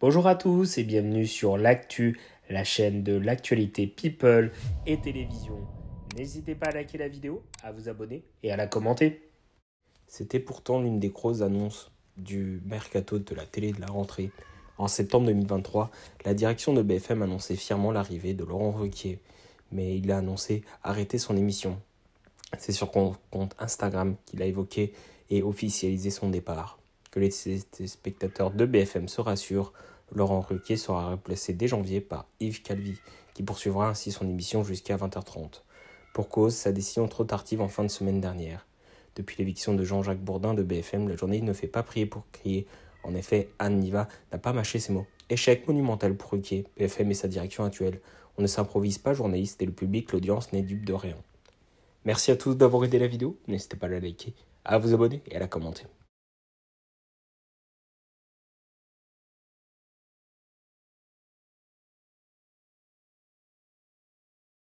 Bonjour à tous et bienvenue sur l'actu, la chaîne de l'actualité people et télévision. N'hésitez pas à liker la vidéo, à vous abonner et à la commenter. C'était pourtant l'une des grosses annonces du mercato de la télé de la rentrée. En septembre 2023, la direction de BFM annonçait fièrement l'arrivée de Laurent Ruquier, mais il a annoncé arrêter son émission. C'est sur compte Instagram qu'il a évoqué et officialisé son départ que les spectateurs de BFM se rassurent, Laurent Ruquier sera remplacé dès janvier par Yves Calvi, qui poursuivra ainsi son émission jusqu'à 20h30. Pour cause, sa décision trop tardive en fin de semaine dernière. Depuis l'éviction de Jean-Jacques Bourdin de BFM, la journée ne fait pas prier pour crier. En effet, Anne Niva n'a pas mâché ses mots. Échec monumental pour Ruquier, BFM et sa direction actuelle. On ne s'improvise pas journaliste et le public, l'audience n'est dupe de rien. Merci à tous d'avoir aidé la vidéo, n'hésitez pas à la liker, à vous abonner et à la commenter.